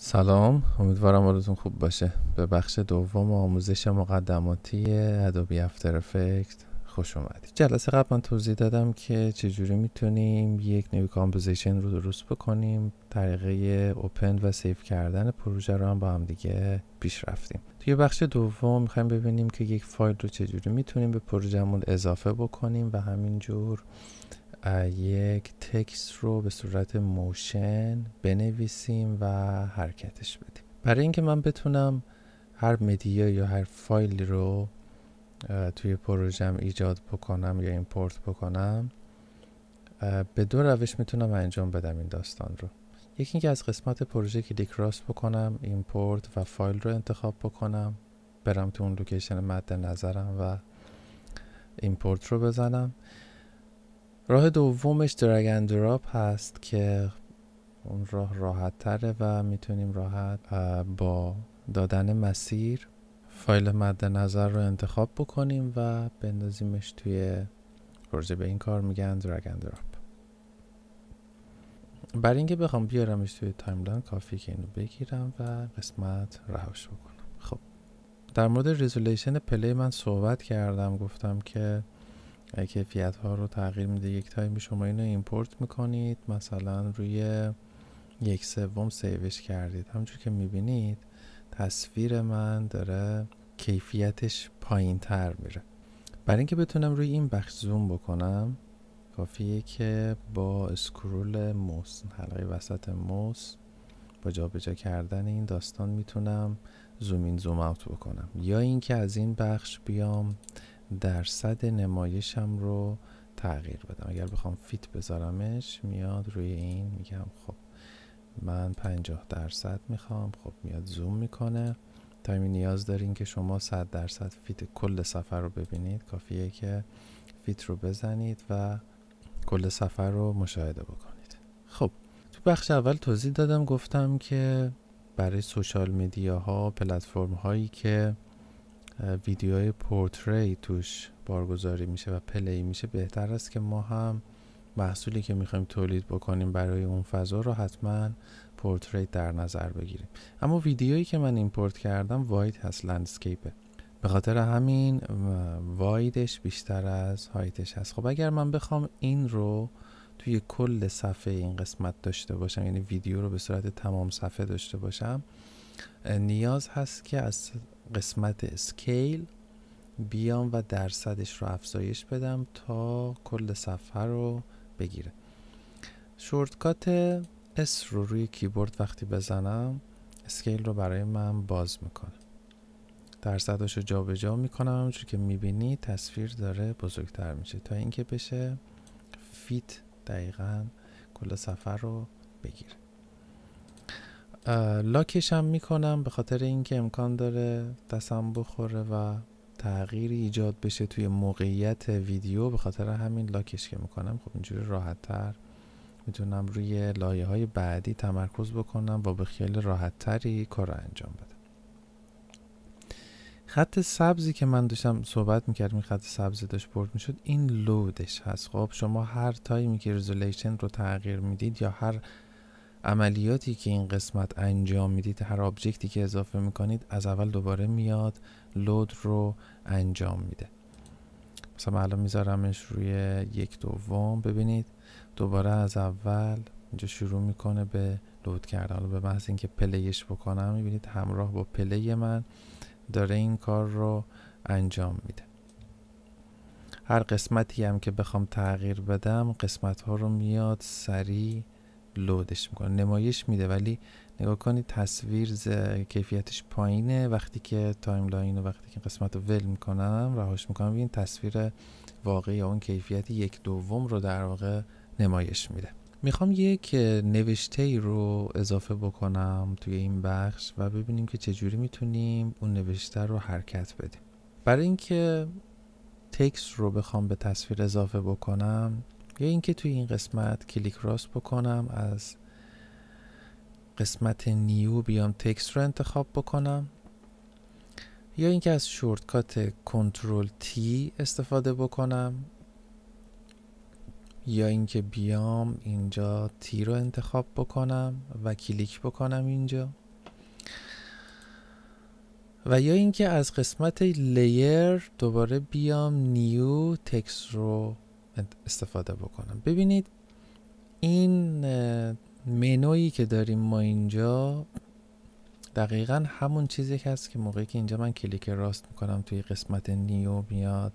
سلام امیدوارم حالتون خوب باشه به بخش دوم آموزش مقدماتی ادوبی افتر افکت خوش اومدید جلسه قبل من توضیح دادم که چجوری میتونیم یک نیو کامپوزیشن رو درست بکنیم طریقه اوپن و سیف کردن پروژه رو هم با هم دیگه پیش رفتیم توی بخش دوم میخوایم ببینیم که یک فایل رو چجوری میتونیم به پروژهمون اضافه بکنیم و همینجور یک تکست رو به صورت موشن بنویسیم و حرکتش بدیم برای اینکه من بتونم هر مدیا یا هر فایلی رو توی پروژم ایجاد بکنم یا ایمپورت بکنم به دو روش میتونم انجام بدم این داستان رو یکی اینکه از قسمت پروژه کلیک راست بکنم ایمپورت و فایل رو انتخاب بکنم برم تو اون لوکیشن مد نظرم و ایمپورت رو بزنم راه دومش درگ دراپ هست که اون راه راحت تره و میتونیم راحت با دادن مسیر فایل مد نظر رو انتخاب بکنیم و بندازیمش توی پروژه به این کار میگن درگ دراپ برای اینکه بخوام بیارمش توی تایملاین کافی که اینو بگیرم و قسمت رهاش بکنم خب در مورد ریزولیشن پلی من صحبت کردم گفتم که کیفیت ها رو تغییر میده یک تایم شما اینو ایمپورت میکنید مثلا روی یک سوم سیوش کردید همچون که میبینید تصویر من داره کیفیتش پایین تر میره برای اینکه بتونم روی این بخش زوم بکنم کافیه که با اسکرول موس حلقه وسط موس با جابجا کردن این داستان میتونم زوم این زوم اوت بکنم یا اینکه از این بخش بیام درصد نمایشم رو تغییر بدم اگر بخوام فیت بذارمش میاد روی این میگم خب من 50 درصد میخوام خب میاد زوم میکنه تا این نیاز دارین که شما 100 درصد فیت کل سفر رو ببینید کافیه که فیت رو بزنید و کل سفر رو مشاهده بکنید خب تو بخش اول توضیح دادم گفتم که برای سوشال میدیا ها پلتفرم هایی که ویدیوهای پورتری توش بارگذاری میشه و پلی میشه بهتر است که ما هم محصولی که میخوایم تولید بکنیم برای اون فضا رو حتما پورتریت در نظر بگیریم اما ویدیویی که من ایمپورت کردم واید هست لندسکیپه به خاطر همین وایدش بیشتر از هایتش هست خب اگر من بخوام این رو توی کل صفحه این قسمت داشته باشم یعنی ویدیو رو به صورت تمام صفحه داشته باشم نیاز هست که از قسمت اسکیل بیام و درصدش رو افزایش بدم تا کل صفحه رو بگیره شورتکات S رو روی کیبورد وقتی بزنم اسکیل رو برای من باز میکنه درصدش رو جابجا میکنم چون که میبینی تصویر داره بزرگتر میشه تا اینکه بشه فیت دقیقا کل صفحه رو بگیره لاکش هم میکنم به خاطر اینکه امکان داره دستم بخوره و تغییری ایجاد بشه توی موقعیت ویدیو به خاطر همین لاکش که میکنم خب اینجوری راحت تر میتونم روی لایه های بعدی تمرکز بکنم و به خیال راحت تری کار رو انجام بدم خط سبزی که من داشتم صحبت میکردم این خط سبز داشت برد میشد این لودش هست خب شما هر تایمی که رزولیشن رو تغییر میدید یا هر عملیاتی که این قسمت انجام میدید هر آبجکتی که اضافه میکنید از اول دوباره میاد لود رو انجام میده مثلا الان میذارمش روی یک دوم ببینید دوباره از اول اینجا شروع میکنه به لود کردن حالا به محض اینکه پلیش بکنم میبینید همراه با پلی من داره این کار رو انجام میده هر قسمتی هم که بخوام تغییر بدم قسمت ها رو میاد سریع لودش میکنه نمایش میده ولی نگاه کنید تصویر کیفیتش پایینه وقتی که تایملاین و وقتی که قسمت رو ول میکنم رهاش میکنم این تصویر واقعی یا اون کیفیت یک دوم رو در واقع نمایش میده میخوام یک نوشته ای رو اضافه بکنم توی این بخش و ببینیم که چجوری میتونیم اون نوشته رو حرکت بدیم برای اینکه تکس رو بخوام به تصویر اضافه بکنم یا اینکه توی این قسمت کلیک راست بکنم از قسمت نیو بیام تکس رو انتخاب بکنم یا اینکه از شورتکات کنترل تی استفاده بکنم یا اینکه بیام اینجا تی رو انتخاب بکنم و کلیک بکنم اینجا و یا اینکه از قسمت لیر دوباره بیام نیو تکس رو استفاده بکنم ببینید این منویی که داریم ما اینجا دقیقا همون چیزی که هست که موقعی که اینجا من کلیک راست میکنم توی قسمت نیو میاد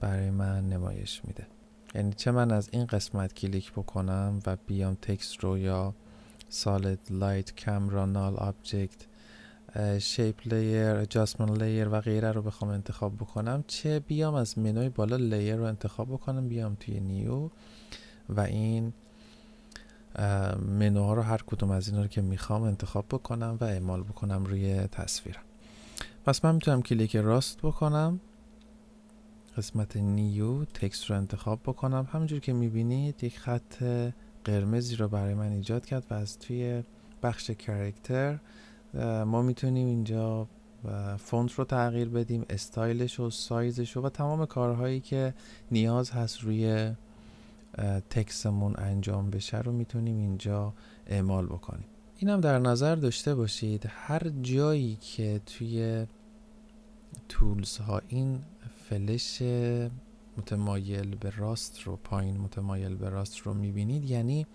برای من نمایش میده یعنی چه من از این قسمت کلیک بکنم و بیام تکست رو یا سالد لایت کامرا نال آبجکت شیپ لیر جاسمن لیر و غیره رو بخوام انتخاب بکنم چه بیام از منوی بالا لیر رو انتخاب بکنم بیام توی نیو و این منوها رو هر کدوم از اینا رو که میخوام انتخاب بکنم و اعمال بکنم روی تصویرم پس من میتونم کلیک راست بکنم قسمت نیو تکست رو انتخاب بکنم همینجور که میبینید یک خط قرمزی رو برای من ایجاد کرد و از توی بخش کرکتر ما میتونیم اینجا فونت رو تغییر بدیم استایلش و سایزش و تمام کارهایی که نیاز هست روی تکسمون انجام بشه رو میتونیم اینجا اعمال بکنیم اینم در نظر داشته باشید هر جایی که توی تولز ها این فلش متمایل به راست رو پایین متمایل به راست رو میبینید یعنی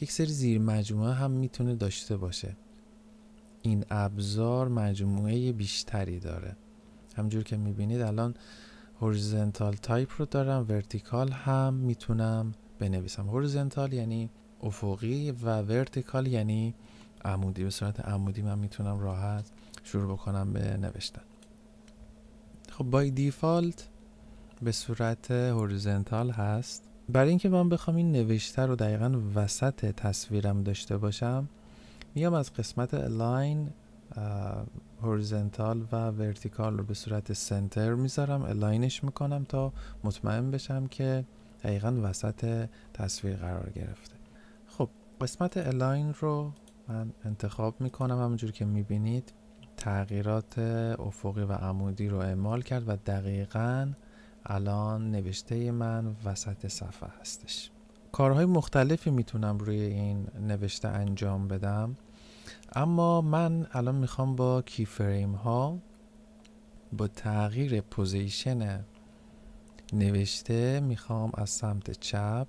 یک سری زیر مجموعه هم میتونه داشته باشه این ابزار مجموعه بیشتری داره همجور که میبینید الان هوریزنتال تایپ رو دارم ورتیکال هم میتونم بنویسم هوریزنتال یعنی افقی و ورتیکال یعنی عمودی به صورت عمودی من میتونم راحت شروع بکنم به نوشتن خب بای دیفالت به صورت هوریزنتال هست برای اینکه من بخوام این نوشته رو دقیقا وسط تصویرم داشته باشم میام از قسمت الاین هوریزنتال و ورتیکال رو به صورت سنتر میذارم الاینش میکنم تا مطمئن بشم که دقیقا وسط تصویر قرار گرفته خب قسمت الاین رو من انتخاب میکنم همونجور که میبینید تغییرات افقی و عمودی رو اعمال کرد و دقیقا الان نوشته من وسط صفحه هستش کارهای مختلفی میتونم روی این نوشته انجام بدم اما من الان میخوام با کی فریم ها با تغییر پوزیشن نوشته میخوام از سمت چپ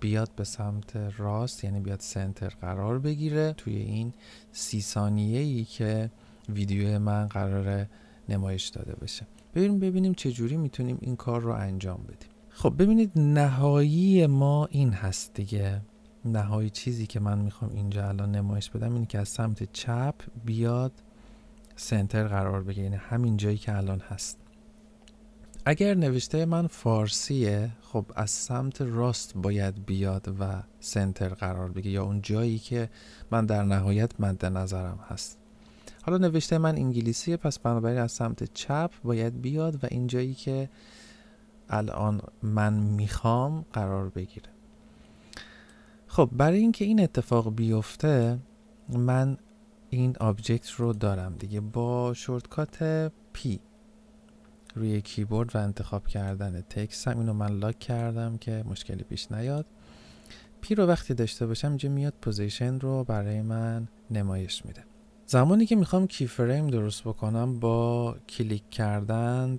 بیاد به سمت راست یعنی بیاد سنتر قرار بگیره توی این سی ثانیه ای که ویدیو من قرار نمایش داده بشه ببینیم ببینیم چجوری میتونیم این کار رو انجام بدیم خب ببینید نهایی ما این هست دیگه نهایی چیزی که من میخوام اینجا الان نمایش بدم اینه که از سمت چپ بیاد سنتر قرار بگیره یعنی همین جایی که الان هست اگر نوشته من فارسیه خب از سمت راست باید بیاد و سنتر قرار بگیره یا اون جایی که من در نهایت مد نظرم هست حالا نوشته من انگلیسیه پس بنابراین از سمت چپ باید بیاد و این جایی که الان من میخوام قرار بگیره خب برای اینکه این اتفاق بیفته من این آبجکت رو دارم دیگه با شورتکات پی روی کیبورد و انتخاب کردن تکست هم اینو من لاک کردم که مشکلی پیش نیاد پی رو وقتی داشته باشم اینجا میاد پوزیشن رو برای من نمایش میده زمانی که میخوام فریم درست بکنم با کلیک کردن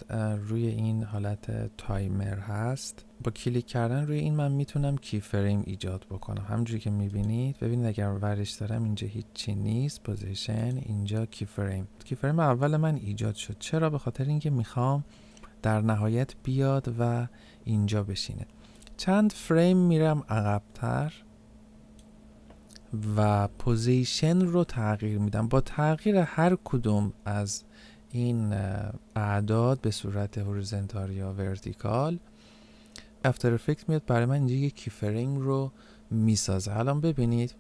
روی این حالت تایمر هست با کلیک کردن روی این من میتونم کیفریم ایجاد بکنم همجوری که میبینید ببینید اگر ورش دارم اینجا هیچی نیست پوزیشن اینجا کی کیفریم اول من ایجاد شد چرا به خاطر اینکه میخوام در نهایت بیاد و اینجا بشینه چند فریم میرم عقبتر و پوزیشن رو تغییر میدم با تغییر هر کدوم از این اعداد به صورت یا ورتیکال افتر افکت میاد برای من اینجا یک کیفرینگ رو میسازه الان ببینید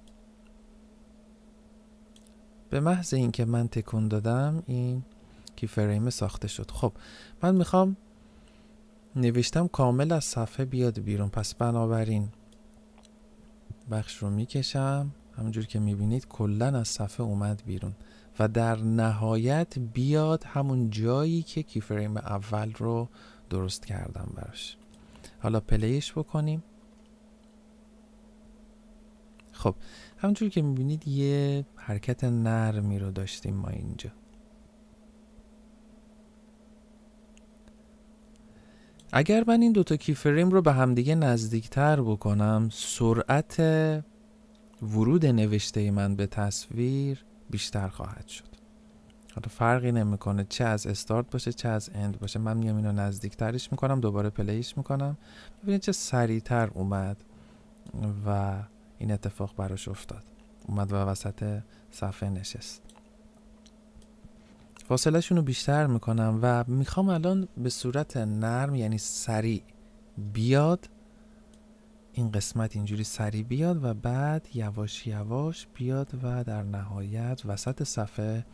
به محض اینکه من تکون دادم این کیفریم ساخته شد خب من میخوام نوشتم کامل از صفحه بیاد بیرون پس بنابراین بخش رو میکشم همونجور که میبینید کلا از صفحه اومد بیرون و در نهایت بیاد همون جایی که کیفریم اول رو درست کردم براش حالا پلیش بکنیم خب همونجور که میبینید یه حرکت نرمی رو داشتیم ما اینجا اگر من این دوتا کیفریم رو به همدیگه نزدیکتر بکنم سرعت ورود نوشته من به تصویر بیشتر خواهد شد حالا فرقی نمیکنه چه از استارت باشه چه از اند باشه من میام اینو نزدیکترش میکنم دوباره پلیش میکنم ببینید چه سریعتر اومد و این اتفاق براش افتاد اومد و وسط صفحه نشست شون رو بیشتر میکنم و میخوام الان به صورت نرم یعنی سریع بیاد این قسمت اینجوری سریع بیاد و بعد یواش یواش بیاد و در نهایت وسط صفحه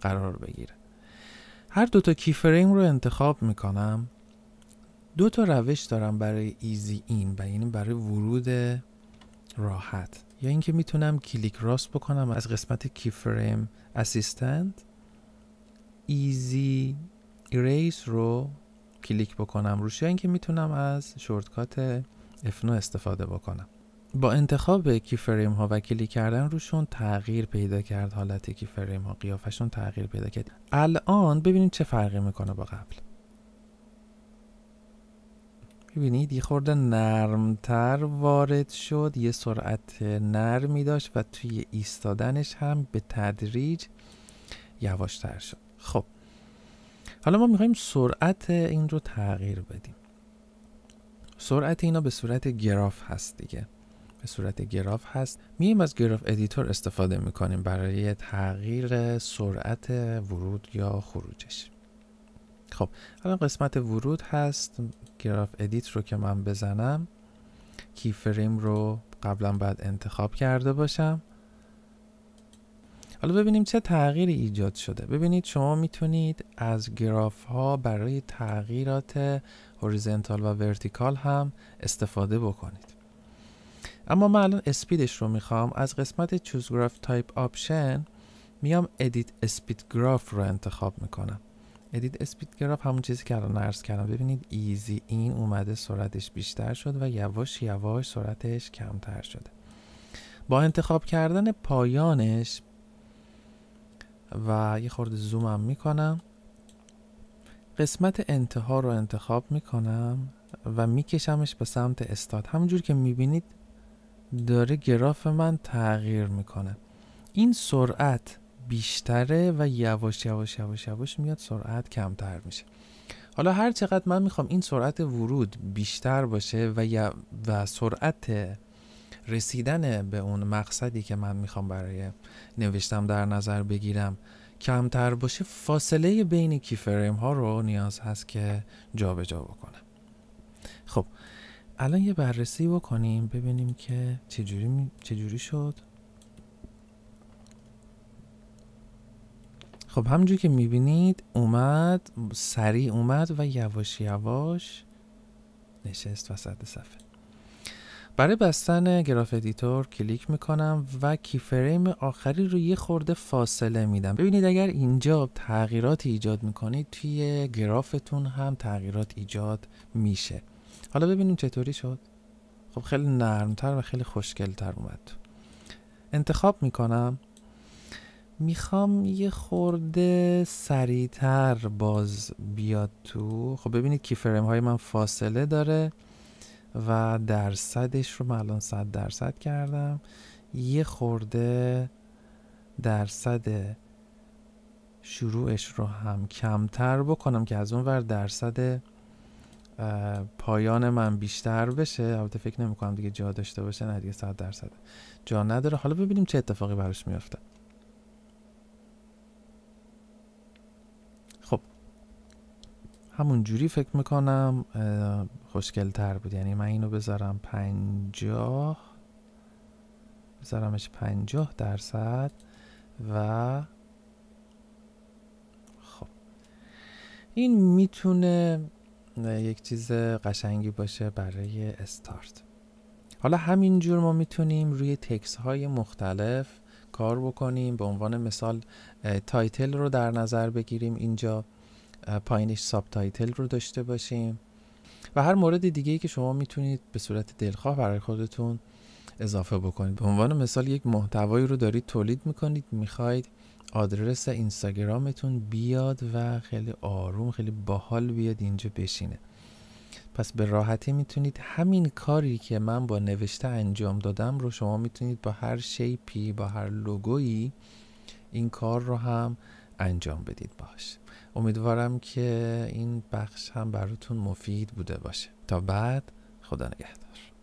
قرار بگیره هر دوتا فریم رو انتخاب میکنم دو تا روش دارم برای ایزی این و یعنی برای ورود راحت یا اینکه میتونم کلیک راست بکنم از قسمت فریم اسیستنت ایزی ایریس رو کلیک بکنم روش یا اینکه میتونم از شورتکات F9 استفاده بکنم با انتخاب کی فریم ها و کلیک کردن روشون تغییر پیدا کرد حالت کی فریم ها قیافشون تغییر پیدا کرد الان ببینید چه فرقی میکنه با قبل ببینید یه خورده نرمتر وارد شد یه سرعت نرمی داشت و توی ایستادنش هم به تدریج یواشتر شد خب حالا ما میخوایم سرعت این رو تغییر بدیم سرعت اینا به صورت گراف هست دیگه به صورت گراف هست میایم از گراف ادیتور استفاده میکنیم برای تغییر سرعت ورود یا خروجش خب حالا قسمت ورود هست گراف ادیت رو که من بزنم کی فریم رو قبلا بعد انتخاب کرده باشم حالا ببینیم چه تغییری ایجاد شده ببینید شما میتونید از گراف ها برای تغییرات هوریزنتال و ورتیکال هم استفاده بکنید اما من الان اسپیدش رو میخوام از قسمت چوز گراف تایپ آپشن میام ادیت اسپید گراف رو انتخاب میکنم ادیت اسپید گراف همون چیزی که الان عرض کردم ببینید ایزی این اومده سرعتش بیشتر شد و یواش یواش سرعتش کمتر شده با انتخاب کردن پایانش و یه خورده زومم میکنم قسمت انتها رو انتخاب میکنم و میکشمش به سمت استاد همونجور که میبینید داره گراف من تغییر میکنه این سرعت بیشتره و یواش یواش یواش یواش میاد سرعت کمتر میشه حالا هر چقدر من میخوام این سرعت ورود بیشتر باشه و, و سرعت رسیدن به اون مقصدی که من میخوام برای نوشتم در نظر بگیرم کمتر باشه فاصله بین کی ها رو نیاز هست که جابجا جا بکنم خب الان یه بررسی بکنیم ببینیم که چجوری, می... چجوری شد خب همجور که میبینید اومد سریع اومد و یواش یواش نشست وسط صفحه برای بستن گراف ادیتور کلیک میکنم و کیفریم آخری رو یه خورده فاصله میدم ببینید اگر اینجا تغییرات ایجاد میکنید توی گرافتون هم تغییرات ایجاد میشه حالا ببینیم چطوری شد خب خیلی نرمتر و خیلی خوشگلتر اومد انتخاب میکنم میخوام یه خورده سریعتر باز بیاد تو خب ببینید کیفریم های من فاصله داره و درصدش رو من الان صد درصد کردم یه خورده درصد شروعش رو هم کمتر بکنم که از اون ور درصد پایان من بیشتر بشه البته فکر نمیکنم دیگه جا داشته باشه نه دیگه صد درصد جا نداره حالا ببینیم چه اتفاقی براش میافته همون جوری فکر میکنم خوشگل تر بود یعنی من اینو بذارم پنجاه بذارمش پنجاه درصد و خب این میتونه یک چیز قشنگی باشه برای استارت حالا همینجور ما میتونیم روی تکس های مختلف کار بکنیم به عنوان مثال تایتل رو در نظر بگیریم اینجا پایینش سابتایتل رو داشته باشیم و هر مورد دیگه ای که شما میتونید به صورت دلخواه برای خودتون اضافه بکنید به عنوان مثال یک محتوایی رو دارید تولید میکنید میخواید آدرس اینستاگرامتون بیاد و خیلی آروم خیلی باحال بیاد اینجا بشینه پس به راحتی میتونید همین کاری که من با نوشته انجام دادم رو شما میتونید با هر شیپی با هر لوگویی این کار رو هم انجام بدید باش امیدوارم که این بخش هم براتون مفید بوده باشه تا بعد خدا نگهدار